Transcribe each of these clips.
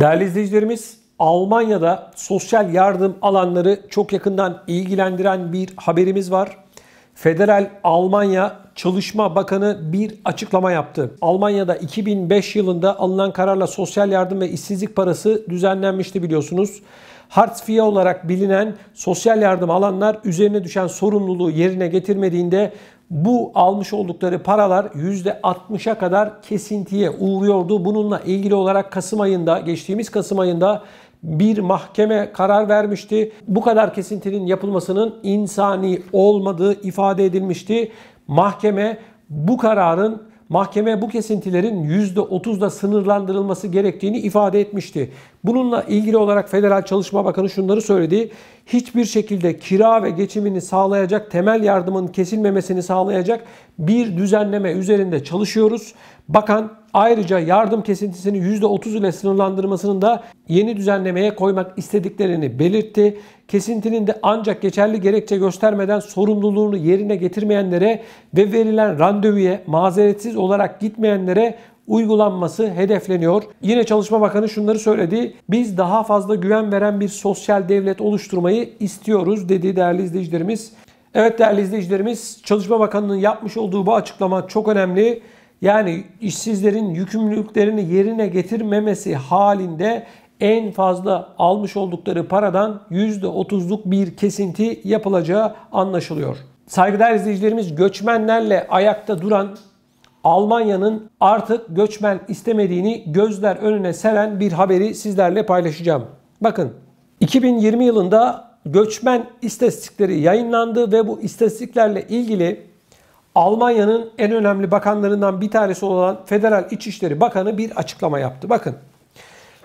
Değerli izleyicilerimiz, Almanya'da sosyal yardım alanları çok yakından ilgilendiren bir haberimiz var. Federal Almanya Çalışma Bakanı bir açıklama yaptı. Almanya'da 2005 yılında alınan kararla sosyal yardım ve işsizlik parası düzenlenmişti biliyorsunuz. Hartz IV olarak bilinen sosyal yardım alanlar üzerine düşen sorumluluğu yerine getirmediğinde bu almış oldukları paralar %60'a kadar kesintiye uğruyordu. Bununla ilgili olarak Kasım ayında, geçtiğimiz Kasım ayında bir mahkeme karar vermişti. Bu kadar kesintinin yapılmasının insani olmadığı ifade edilmişti. Mahkeme bu kararın mahkeme bu kesintilerin %30'da sınırlandırılması gerektiğini ifade etmişti. Bununla ilgili olarak Federal Çalışma Bakanı şunları söyledi. Hiçbir şekilde kira ve geçimini sağlayacak, temel yardımın kesilmemesini sağlayacak bir düzenleme üzerinde çalışıyoruz. Bakan Ayrıca yardım kesintisini %30 ile sınırlandırmasının da yeni düzenlemeye koymak istediklerini belirtti. Kesintinin de ancak geçerli gerekçe göstermeden sorumluluğunu yerine getirmeyenlere ve verilen randevuya mazeretsiz olarak gitmeyenlere uygulanması hedefleniyor. Yine Çalışma Bakanı şunları söyledi. Biz daha fazla güven veren bir sosyal devlet oluşturmayı istiyoruz dedi değerli izleyicilerimiz. Evet değerli izleyicilerimiz Çalışma Bakanı'nın yapmış olduğu bu açıklama çok önemli. Yani işsizlerin yükümlülüklerini yerine getirmemesi halinde en fazla almış oldukları paradan %30'luk bir kesinti yapılacağı anlaşılıyor. Saygıdeğer izleyicilerimiz göçmenlerle ayakta duran Almanya'nın artık göçmen istemediğini gözler önüne seren bir haberi sizlerle paylaşacağım. Bakın 2020 yılında göçmen istatistikleri yayınlandı ve bu istatistiklerle ilgili Almanya'nın en önemli bakanlarından bir tanesi olan Federal İçişleri Bakanı bir açıklama yaptı. Bakın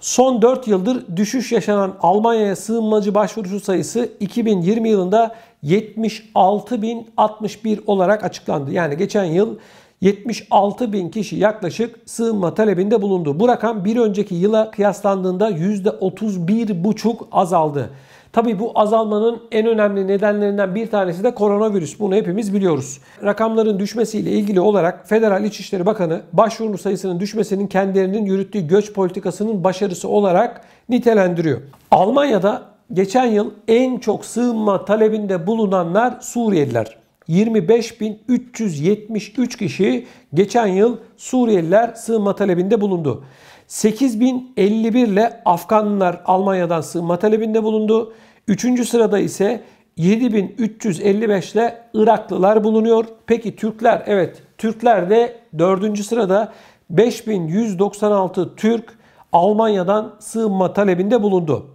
son 4 yıldır düşüş yaşanan Almanya'ya sığınmacı başvurusu sayısı 2020 yılında 76.061 olarak açıklandı. Yani geçen yıl 76 bin kişi yaklaşık sığınma talebinde bulundu. Bu rakam bir önceki yıla kıyaslandığında %31,5 azaldı. Tabi bu azalmanın en önemli nedenlerinden bir tanesi de koronavirüs. Bunu hepimiz biliyoruz. Rakamların düşmesiyle ilgili olarak Federal İçişleri Bakanı başvuru sayısının düşmesinin kendilerinin yürüttüğü göç politikasının başarısı olarak nitelendiriyor. Almanya'da geçen yıl en çok sığınma talebinde bulunanlar Suriyeliler. 25.373 kişi geçen yıl Suriyeliler sığınma talebinde bulundu. 8051 ile Afganlar Almanya'dan sığınma talebinde bulundu. Üçüncü sırada ise 7355 ile Iraklılar bulunuyor. Peki Türkler evet Türkler de dördüncü sırada 5196 Türk Almanya'dan sığınma talebinde bulundu.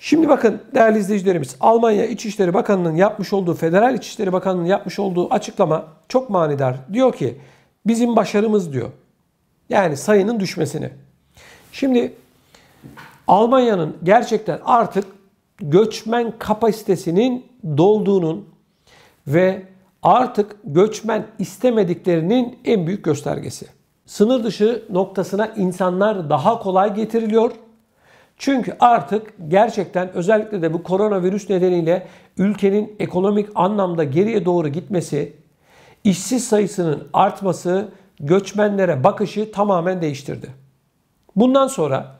Şimdi bakın değerli izleyicilerimiz Almanya İçişleri Bakanı'nın yapmış olduğu Federal İçişleri Bakanı'nın yapmış olduğu açıklama çok manidar. Diyor ki bizim başarımız diyor. Yani sayının düşmesini. Şimdi Almanya'nın gerçekten artık göçmen kapasitesinin dolduğunun ve artık göçmen istemediklerinin en büyük göstergesi. Sınır dışı noktasına insanlar daha kolay getiriliyor. Çünkü artık gerçekten özellikle de bu koronavirüs nedeniyle ülkenin ekonomik anlamda geriye doğru gitmesi, işsiz sayısının artması göçmenlere bakışı tamamen değiştirdi. Bundan sonra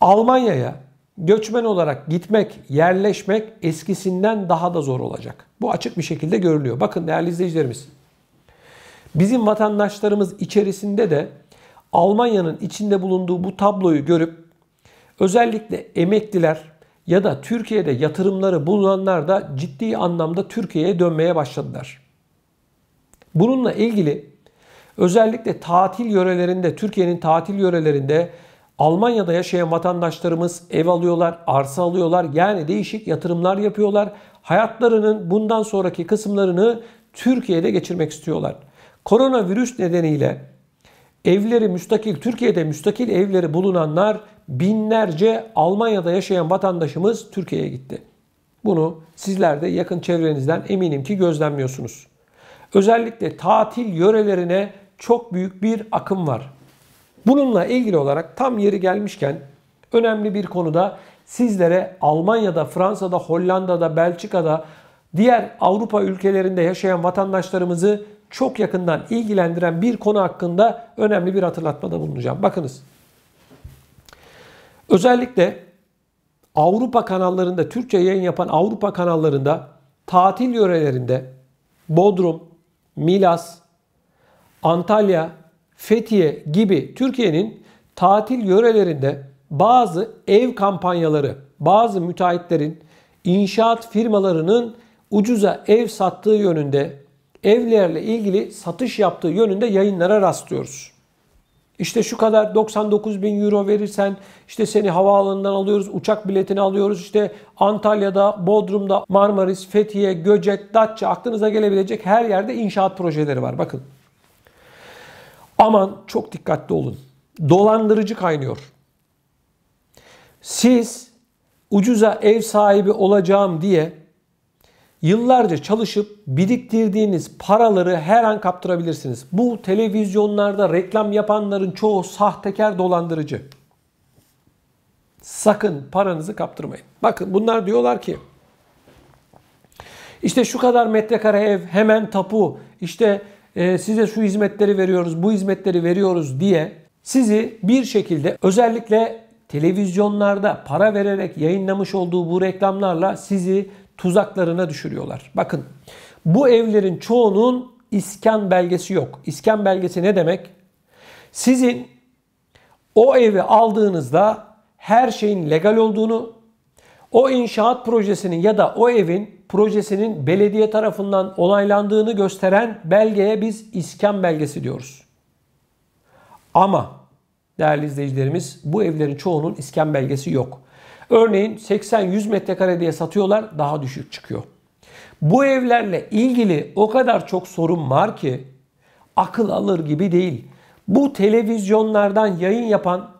Almanya'ya göçmen olarak gitmek, yerleşmek eskisinden daha da zor olacak. Bu açık bir şekilde görülüyor. Bakın değerli izleyicilerimiz. Bizim vatandaşlarımız içerisinde de Almanya'nın içinde bulunduğu bu tabloyu görüp özellikle emekliler ya da Türkiye'de yatırımları bulunanlar da ciddi anlamda Türkiye'ye dönmeye başladılar. Bununla ilgili özellikle tatil yörelerinde, Türkiye'nin tatil yörelerinde Almanya'da yaşayan vatandaşlarımız ev alıyorlar, arsa alıyorlar. Yani değişik yatırımlar yapıyorlar. Hayatlarının bundan sonraki kısımlarını Türkiye'de geçirmek istiyorlar. Koronavirüs nedeniyle evleri müstakil, Türkiye'de müstakil evleri bulunanlar binlerce Almanya'da yaşayan vatandaşımız Türkiye'ye gitti. Bunu sizler de yakın çevrenizden eminim ki gözlemliyorsunuz. Özellikle tatil yörelerine çok büyük bir akım var. Bununla ilgili olarak tam yeri gelmişken önemli bir konuda sizlere Almanya'da, Fransa'da, Hollanda'da, Belçika'da diğer Avrupa ülkelerinde yaşayan vatandaşlarımızı çok yakından ilgilendiren bir konu hakkında önemli bir hatırlatmada bulunacağım. Bakınız. Özellikle Avrupa kanallarında, Türkçe yayın yapan Avrupa kanallarında tatil yörelerinde Bodrum, Milas, Antalya, Fethiye gibi Türkiye'nin tatil yörelerinde bazı ev kampanyaları, bazı müteahhitlerin inşaat firmalarının ucuza ev sattığı yönünde, evlerle ilgili satış yaptığı yönünde yayınlara rastlıyoruz. İşte şu kadar 99 bin euro verirsen işte seni havaalanından alıyoruz, uçak biletini alıyoruz. İşte Antalya'da, Bodrum'da, Marmaris, Fethiye, Göcek, Datça aklınıza gelebilecek her yerde inşaat projeleri var. Bakın Aman çok dikkatli olun. Dolandırıcı kaynıyor. Siz ucuza ev sahibi olacağım diye yıllarca çalışıp biriktirdiğiniz paraları her an kaptırabilirsiniz. Bu televizyonlarda reklam yapanların çoğu sahtekar dolandırıcı. Sakın paranızı kaptırmayın. Bakın bunlar diyorlar ki işte şu kadar metrekare ev hemen tapu işte e, size şu hizmetleri veriyoruz, bu hizmetleri veriyoruz diye sizi bir şekilde özellikle televizyonlarda para vererek yayınlamış olduğu bu reklamlarla sizi tuzaklarına düşürüyorlar. Bakın bu evlerin çoğunun iskan belgesi yok. İskan belgesi ne demek? Sizin o evi aldığınızda her şeyin legal olduğunu, o inşaat projesinin ya da o evin projesinin belediye tarafından onaylandığını gösteren belgeye biz iskan belgesi diyoruz. Ama değerli izleyicilerimiz bu evlerin çoğunun iskan belgesi yok. Örneğin 80-100 metrekare diye satıyorlar daha düşük çıkıyor. Bu evlerle ilgili o kadar çok sorun var ki akıl alır gibi değil. Bu televizyonlardan yayın yapan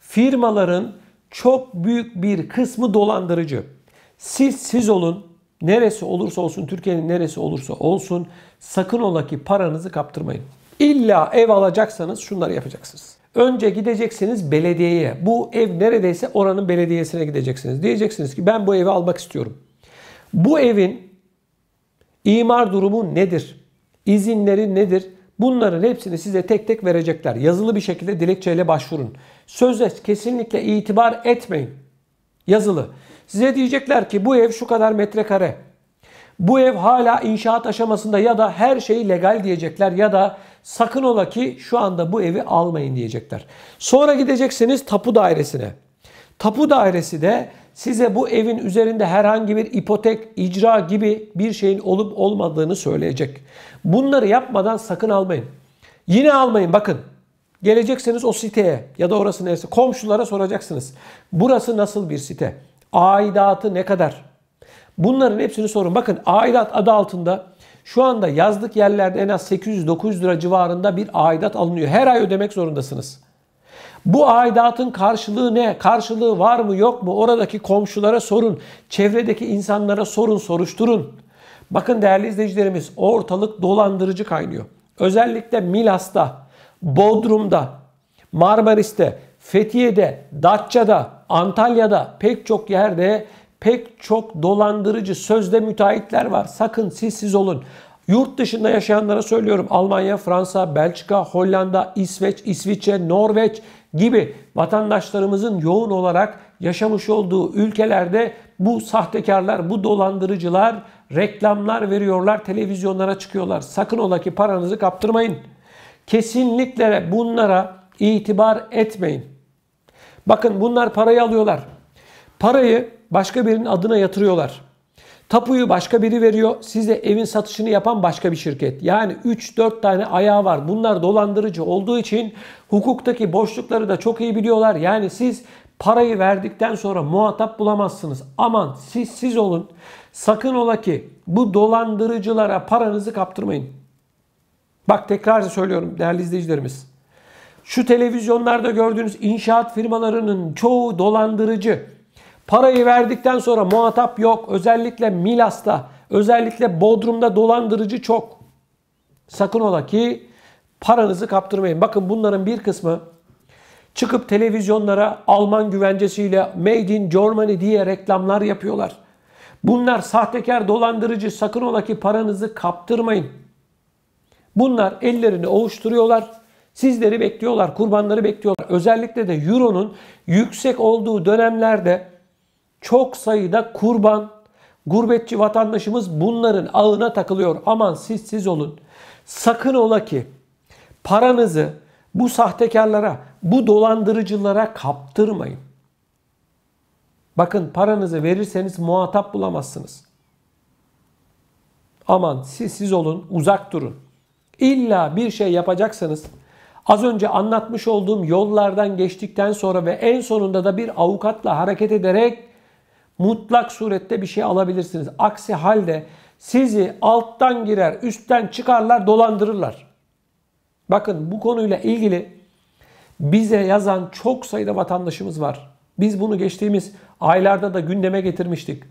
firmaların çok büyük bir kısmı dolandırıcı. Siz siz olun Neresi olursa olsun, Türkiye'nin neresi olursa olsun sakın ola ki paranızı kaptırmayın. İlla ev alacaksanız şunları yapacaksınız. Önce gideceksiniz belediyeye. Bu ev neredeyse oranın belediyesine gideceksiniz. Diyeceksiniz ki ben bu evi almak istiyorum. Bu evin imar durumu nedir? İzinleri nedir? Bunların hepsini size tek tek verecekler. Yazılı bir şekilde dilekçeyle başvurun. Sözle kesinlikle itibar etmeyin. Yazılı. Size diyecekler ki bu ev şu kadar metrekare. Bu ev hala inşaat aşamasında ya da her şeyi legal diyecekler ya da sakın ola ki şu anda bu evi almayın diyecekler. Sonra gideceksiniz tapu dairesine. Tapu dairesi de size bu evin üzerinde herhangi bir ipotek, icra gibi bir şeyin olup olmadığını söyleyecek. Bunları yapmadan sakın almayın. Yine almayın bakın. Gelecekseniz o siteye ya da orası neyse komşulara soracaksınız. Burası nasıl bir site? aidatı ne kadar? Bunların hepsini sorun. Bakın aidat adı altında şu anda yazlık yerlerde en az 800-900 lira civarında bir aidat alınıyor. Her ay ödemek zorundasınız. Bu aidatın karşılığı ne? Karşılığı var mı yok mu? Oradaki komşulara sorun. Çevredeki insanlara sorun, soruşturun. Bakın değerli izleyicilerimiz ortalık dolandırıcı kaynıyor. Özellikle Milas'ta, Bodrum'da, Marmaris'te, Fethiye'de, Datça'da, Antalya'da pek çok yerde pek çok dolandırıcı sözde müteahhitler var. Sakın siz siz olun. Yurt dışında yaşayanlara söylüyorum. Almanya, Fransa, Belçika, Hollanda, İsveç, İsviçre, Norveç gibi vatandaşlarımızın yoğun olarak yaşamış olduğu ülkelerde bu sahtekarlar, bu dolandırıcılar reklamlar veriyorlar, televizyonlara çıkıyorlar. Sakın ola ki paranızı kaptırmayın. Kesinlikle bunlara itibar etmeyin. Bakın bunlar parayı alıyorlar. Parayı başka birinin adına yatırıyorlar. Tapuyu başka biri veriyor. Size evin satışını yapan başka bir şirket. Yani 3-4 tane ayağı var. Bunlar dolandırıcı olduğu için hukuktaki boşlukları da çok iyi biliyorlar. Yani siz parayı verdikten sonra muhatap bulamazsınız. Aman siz siz olun. Sakın ola ki bu dolandırıcılara paranızı kaptırmayın. Bak tekrar söylüyorum değerli izleyicilerimiz. Şu televizyonlarda gördüğünüz inşaat firmalarının çoğu dolandırıcı. Parayı verdikten sonra muhatap yok. Özellikle Milas'ta, özellikle Bodrum'da dolandırıcı çok. Sakın ola ki paranızı kaptırmayın. Bakın bunların bir kısmı çıkıp televizyonlara Alman güvencesiyle Made in Germany diye reklamlar yapıyorlar. Bunlar sahtekar dolandırıcı sakın ola ki paranızı kaptırmayın. Bunlar ellerini ovuşturuyorlar. Sizleri bekliyorlar, kurbanları bekliyorlar. Özellikle de Euro'nun yüksek olduğu dönemlerde çok sayıda kurban, gurbetçi vatandaşımız bunların ağına takılıyor. Aman siz siz olun. Sakın ola ki paranızı bu sahtekarlara, bu dolandırıcılara kaptırmayın. Bakın paranızı verirseniz muhatap bulamazsınız. Aman siz siz olun, uzak durun. İlla bir şey yapacaksanız Az önce anlatmış olduğum yollardan geçtikten sonra ve en sonunda da bir avukatla hareket ederek mutlak surette bir şey alabilirsiniz. Aksi halde sizi alttan girer, üstten çıkarlar, dolandırırlar. Bakın bu konuyla ilgili bize yazan çok sayıda vatandaşımız var. Biz bunu geçtiğimiz aylarda da gündeme getirmiştik.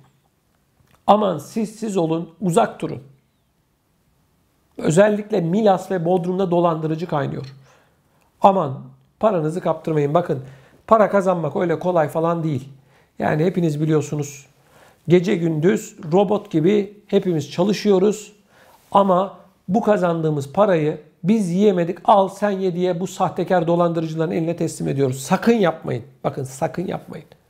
Aman siz siz olun, uzak durun. Özellikle Milas ve Bodrum'da dolandırıcı kaynıyor. Aman paranızı kaptırmayın. Bakın para kazanmak öyle kolay falan değil. Yani hepiniz biliyorsunuz gece gündüz robot gibi hepimiz çalışıyoruz. Ama bu kazandığımız parayı biz yiyemedik al sen ye diye bu sahtekar dolandırıcıların eline teslim ediyoruz. Sakın yapmayın. Bakın sakın yapmayın.